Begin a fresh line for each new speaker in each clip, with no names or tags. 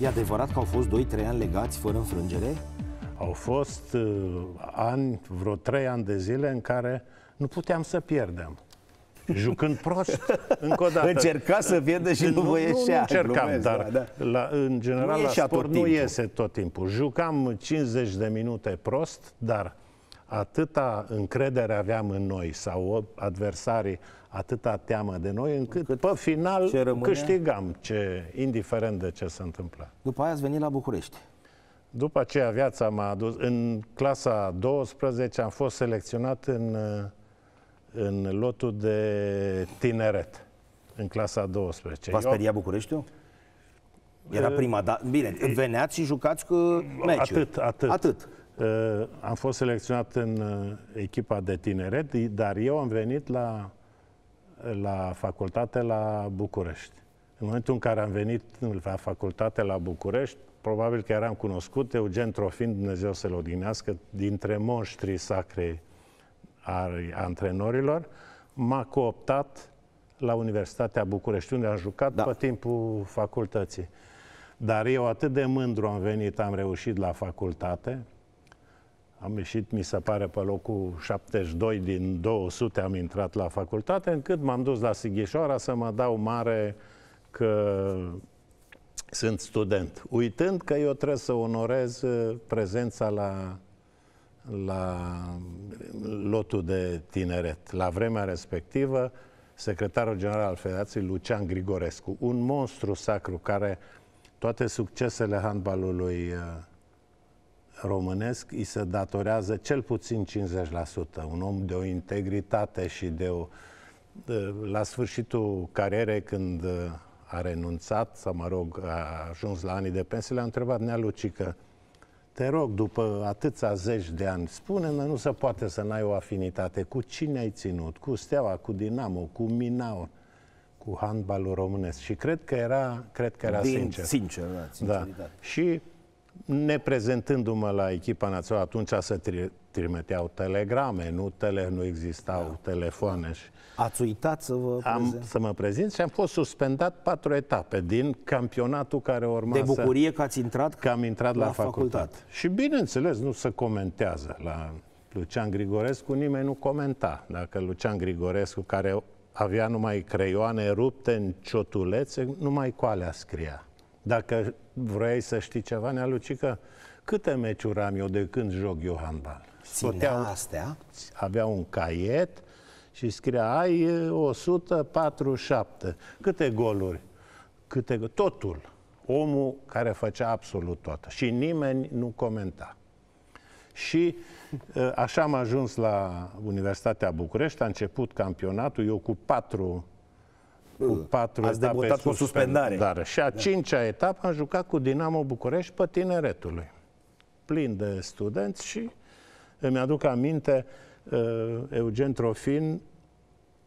E adevărat că au fost 2-3 ani legați fără înfrângere? Au fost uh, ani, vreo 3 ani de zile în care nu puteam să pierdem. Jucând prost, încă o dată. Încerca să pierde și nu, nu vă ieșea. Nu nu încercam, glumez, dar da, da. La, în general nu la sport tot nu timpul. iese tot timpul. Jucam 50 de minute prost, dar atâta încredere aveam în noi sau adversarii atâta teamă de noi, încât, încât pe final ce rămâne... câștigam, ce, indiferent de ce se întâmpla. După aia ați venit la București. După aceea viața m-a adus. În clasa 12 am fost selecționat în, în lotul de tineret, în clasa 12. V-a speria Bucureștiul? Era ă, prima dată. Bine, veneați și jucați cu meciuri. Atât, atât. atât. Am fost selecționat în uh, echipa de tineret, dar eu am venit la, la facultate la București. În momentul în care am venit la facultate la București, probabil că eram cunoscut, Eugen Trofin, Dumnezeu să-l odinească, dintre monștrii sacre a antrenorilor, m-a cooptat la Universitatea București, unde am jucat da. pe timpul facultății. Dar eu atât de mândru am venit, am reușit la facultate, am ieșit, mi se pare, pe locul 72 din 200 am intrat la facultate, încât m-am dus la Sighișoara să mă dau mare că sunt student, uitând că eu trebuie să onorez uh, prezența la, la lotul de tineret. La vremea respectivă, secretarul general al Federației, Lucian Grigorescu, un monstru sacru care toate succesele handbalului uh, românesc îi se datorează cel puțin 50%. Un om de o integritate și de o... La sfârșitul carierei, când uh, a renunțat, sau mă rog, a ajuns la anii de pensie, le-a întrebat nealucică, te rog, după atâția zeci de ani, spune mă nu se poate să n-ai o afinitate. Cu cine ai ținut? Cu Steaua, cu Dinamo, cu Minau, cu handbalul românesc. Și cred că era, cred că era Din, sincer. Sincer, da, da. sinceritate. Da. Și neprezentându-mă la echipa națională, atunci să tri- trimiteau telegrame, nu, tele, nu existau da. telefoane. Și Ați uitat să vă am, Să mă prezint și am fost suspendat patru etape din campionatul care urma De bucurie să, că ați intrat? Că am intrat la, la facultate. facultate. Și bineînțeles, nu se comentează la Lucian Grigorescu, nimeni nu comenta. Dacă Lucian Grigorescu, care avea numai creioane rupte în ciotulețe, numai cu alea scria. Dacă vrei să știi ceva, Nea Lucică, câte meciuri am eu de când joc eu handbal? Spunea astea? Avea un caiet și scria, ai 147. Câte goluri? Câte... Totul. Omul care făcea absolut tot. Și nimeni nu comenta. Și așa am ajuns la Universitatea București, a început campionatul, eu cu patru cu patru Ați etape debutat cu suspendare. Dar și a da. cincea etapă am jucat cu Dinamo București pe tineretului. Plin de studenți și îmi aduc aminte uh, Eugen Trofin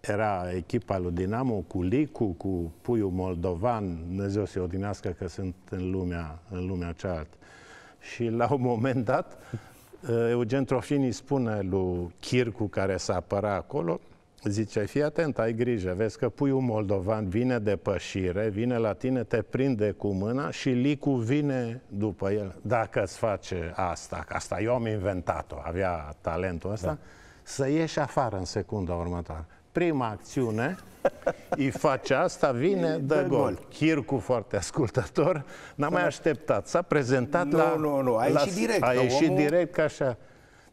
era echipa lui Dinamo cu Licu, cu Puiu Moldovan, Dumnezeu să-i odinească că sunt în lumea, în lumea cealaltă. Și la un moment dat, uh, Eugen Trofin îi spune lui Chircu, care s-a apărat acolo, Zice, fii atent, ai grijă, vezi că puiul moldovan vine de pășire, vine la tine, te prinde cu mâna și licu vine după el. Dacă îți face asta, că asta eu am inventat-o, avea talentul ăsta, da. să ieși afară în secunda următoare. Prima acțiune, îi face asta, vine, dă, dă gol. gol. Chircu, foarte ascultător, n-a mai da. așteptat. S-a prezentat nu, la... Nu, nu, a ieșit direct. A ieșit omul... direct ca așa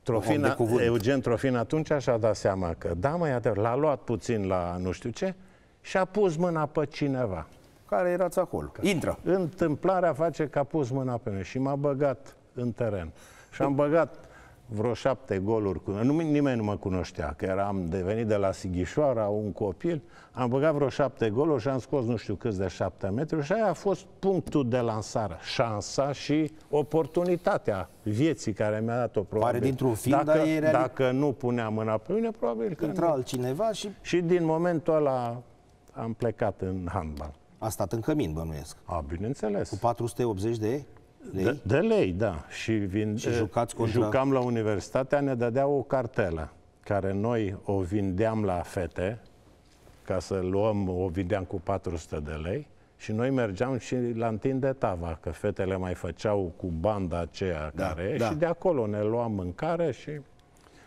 Trofina, Eugen Trofin atunci și-a dat seama că, da, mă, adevărat, l-a luat puțin la nu știu ce și a pus mâna pe cineva. Care erați acolo? Că Intră. Întâmplarea face că a pus mâna pe mine și m-a băgat în teren. Și am băgat vreo șapte goluri. Cu... Nu, nimeni nu mă cunoștea, că eram devenit de la Sighișoara, un copil. Am băgat vreo șapte goluri și am scos nu știu câți de șapte metri și aia a fost punctul de lansare. Șansa și oportunitatea vieții care mi-a dat-o probabil. Pare dintr-un film, dacă, dar e reali... dacă nu punea mâna pe mine, probabil că Intra nu. altcineva și... Și din momentul ăla am plecat în handbal. A stat în cămin, bănuiesc. A, bineînțeles. Cu 480 de lei? De, de lei, da. Și, vin, și eh, jucați contra... jucam la universitatea, ne dădea o cartelă care noi o vindeam la fete, ca să luăm, o vindeam cu 400 de lei și noi mergeam și la întinde tava, că fetele mai făceau cu banda aceea da, care da. și de acolo ne luam mâncare și...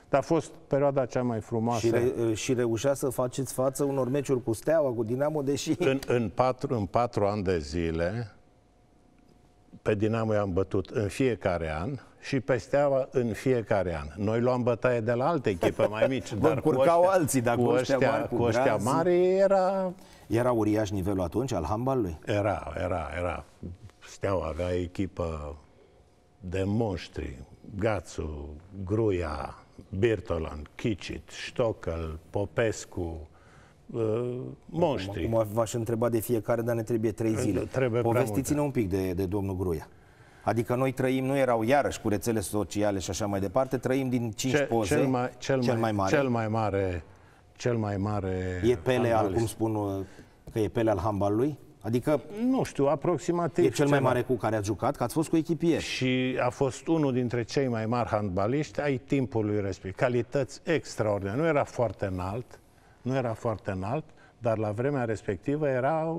Dar a fost perioada cea mai frumoasă. Și, re, eh, și reușea să faceți față unor meciuri cu Steaua, cu Dinamo, deși... În, în, patru, în patru ani de zile pe Dinamo i-am bătut în fiecare an și pe Steaua în fiecare an. Noi luam bătaie de la alte echipe mai mici, dar cu ăștia, alții, dar cu ăștia, mari, cu ăștia mari era... Era uriaș nivelul atunci al handbalului? Era, era, era. Steaua avea echipă de monștri. Gațu, Gruia, Birtolan, Chicit, Stockel, Popescu, monștri. Cum v-aș întreba de fiecare, dar ne trebuie trei zile. Trebuie Povestiți-ne un pic de, de domnul Gruia. Adică noi trăim, nu erau iarăși cu rețele sociale și așa mai departe, trăim din cinci Ce, poze. Cel mai, cel, cel mai, mare. Cel mai mare. Cel mai mare. E pele al, cum spun uh, că e pele al handbalului? Adică, nu știu, aproximativ. E cel mai mare cu care a jucat, că ați fost cu echipier. Și a fost unul dintre cei mai mari handbaliști ai timpului respectiv. Calități extraordinare. Nu era foarte înalt, nu era foarte înalt, dar la vremea respectivă era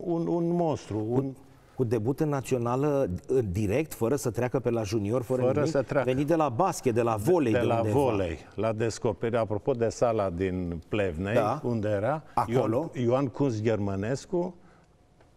un, un monstru. Un... Cu debut în națională direct, fără să treacă pe la junior, fără, fără nimic, să treacă. venit de la basket, de la volei. De, de, la undeva. volei, la descoperire. Apropo de sala din Plevnei, da. unde era, Acolo. Ioan, Ioan Cunz Germănescu,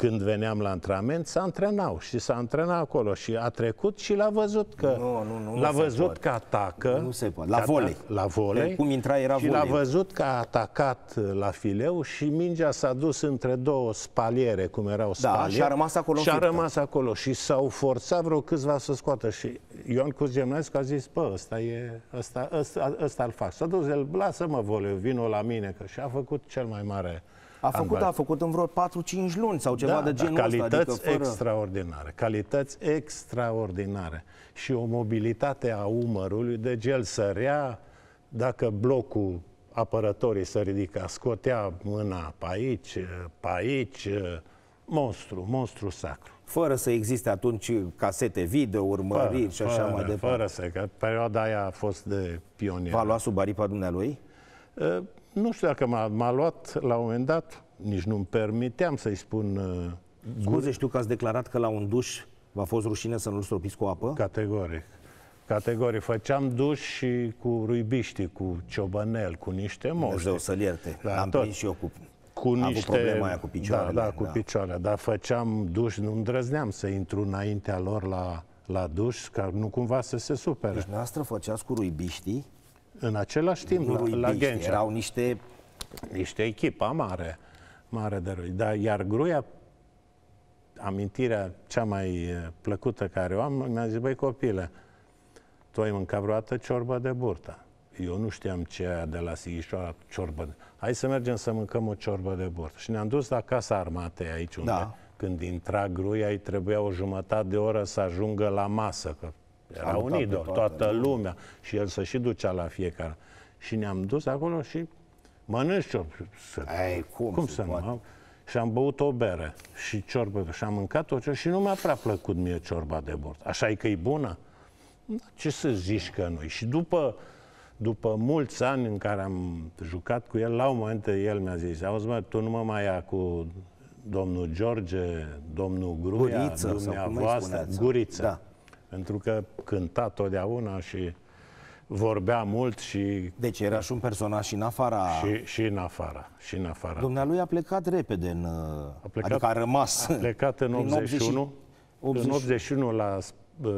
când veneam la antrenament, s-a antrenau și s-a antrenat acolo și a trecut și l-a văzut că nu, nu, nu, l-a văzut poate. că atacă. Nu se poate. La volei. La volei. Cum intra era Și l-a văzut că a atacat la fileu și mingea s-a dus între două spaliere, cum erau spaliere. Da, și a rămas acolo. Și a rămas acolo și s-au forțat vreo câțiva să scoată și Ion Cuzgemnescu a zis, bă, ăsta e, ăsta, ăsta, ăsta, ăsta l fac. S-a dus, el, lasă-mă voleu, vino la mine, că și a făcut cel mai mare a făcut, a făcut în vreo 4-5 luni sau ceva da, de da, genul da, calități ăsta. Calități adică fără... extraordinare, calități extraordinare și o mobilitate a umărului, de gel sărea, dacă blocul apărătorii să ridica, scotea mâna pe aici, pe aici, monstru, monstru sacru. Fără să existe atunci casete video, urmăriri fără, și așa fără, mai departe. Fără să, că perioada aia a fost de pionier. V-a luat sub aripa dumnealui? Uh, nu știu dacă m-a, m-a luat la un moment dat, nici nu-mi permiteam să-i spun... Uh, Scuze, știu că ați declarat că la un duș v-a fost rușine să nu-l stropiți cu apă? Categoric. Categoric. Făceam duș și cu ruibiști, cu ciobănel, cu niște moști. Dumnezeu să-l ierte. Da, Am tot. prins și eu cu
cu niște... Avut problema aia cu picioarele. Da, da, cu da.
picioarele. Dar făceam duș, nu îndrăzneam să intru înaintea lor la, la duș, ca nu cumva să se supere. Deci noastră făceați cu ruibiștii în același timp, la, la Genge. Erau niște... Niște echipa mare, mare de rui. Dar, iar gruia, amintirea cea mai plăcută care o am, mi-a zis, băi copile, tu ai mâncat vreodată ciorbă de burtă. Eu nu știam ce aia de la Sighișoara ciorbă. De... Hai să mergem să mâncăm o ciorbă de burtă. Și ne-am dus la Casa Armatei aici, unde da. când intra gruia, îi trebuia o jumătate de oră să ajungă la masă, că era un idol, toată, toată da. lumea. Și el să și ducea la fiecare. Și ne-am dus acolo și mănânci să... Ai, cum, cum să nu am? Și am băut o bere și ciorbă și am mâncat o ciorbă și nu mi-a prea plăcut mie ciorba de bord. Așa e că e bună? Da, ce să zici că nu Și după, după mulți ani în care am jucat cu el, la un moment el mi-a zis, auzi mă, tu nu mă mai ia cu domnul George, domnul Gruia, Guriță, dumneavoastră, Guriță. Da pentru că cânta totdeauna și vorbea mult și... Deci era și un personaj și în afara... Și, și în afara, și în afara. Dumnealui a plecat repede în... A uh, plecat, adică a rămas... A plecat în 81, 80... în 81 la uh,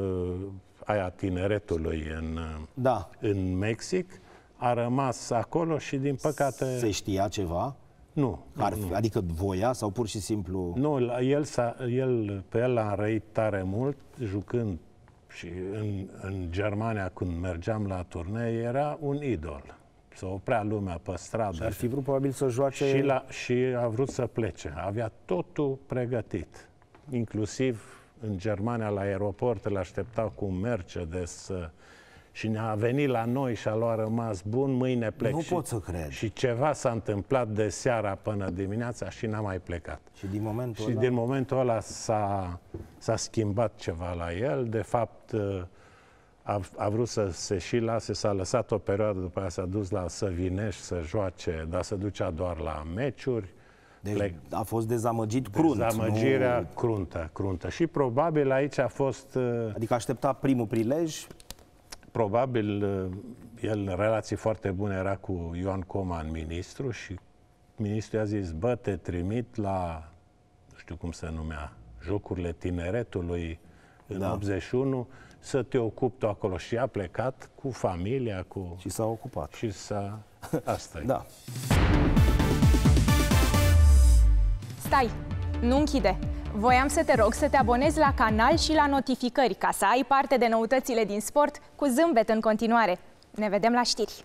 aia tineretului în, uh, da. în Mexic, a rămas acolo și din păcate... Se știa ceva? Nu. Ar fi, nu. Adică voia sau pur și simplu... Nu, el, el pe el a răit tare mult jucând și în, în Germania, când mergeam la turnee, era un idol. să oprea lumea pe stradă. Și ar fi vrut probabil să joace... Și, la, și a vrut să plece. Avea totul pregătit. Inclusiv în Germania, la aeroport, îl așteptau cu un Mercedes și ne-a venit la noi și a luat rămas bun, mâine plec. Nu și, pot să cred. Și ceva s-a întâmplat de seara până dimineața și n-a mai plecat. Și din momentul și ăla... din momentul ăla s-a s-a schimbat ceva la el, de fapt uh, a, a vrut să se și lase, s-a lăsat o perioadă, după aceea s-a dus la Săvinești să joace, dar se ducea doar la meciuri. Deci Plec... a fost dezamăgit crunt. Dezamăgirea nu... cruntă, cruntă. Și probabil aici a fost... Uh, adică aștepta primul prilej? Probabil uh, el în relații foarte bune era cu Ioan Coman, ministru, și ministrul i-a zis, bă, te trimit la... nu știu cum se numea, Jocurile Tineretului în da. 81, să te ocupi tu acolo. Și a plecat cu familia, cu... Și s-a ocupat. Și s-a... asta e. Da. Stai! Nu închide! Voiam să te rog să te abonezi la canal și la notificări ca să ai parte de noutățile din sport cu zâmbet în continuare. Ne vedem la știri!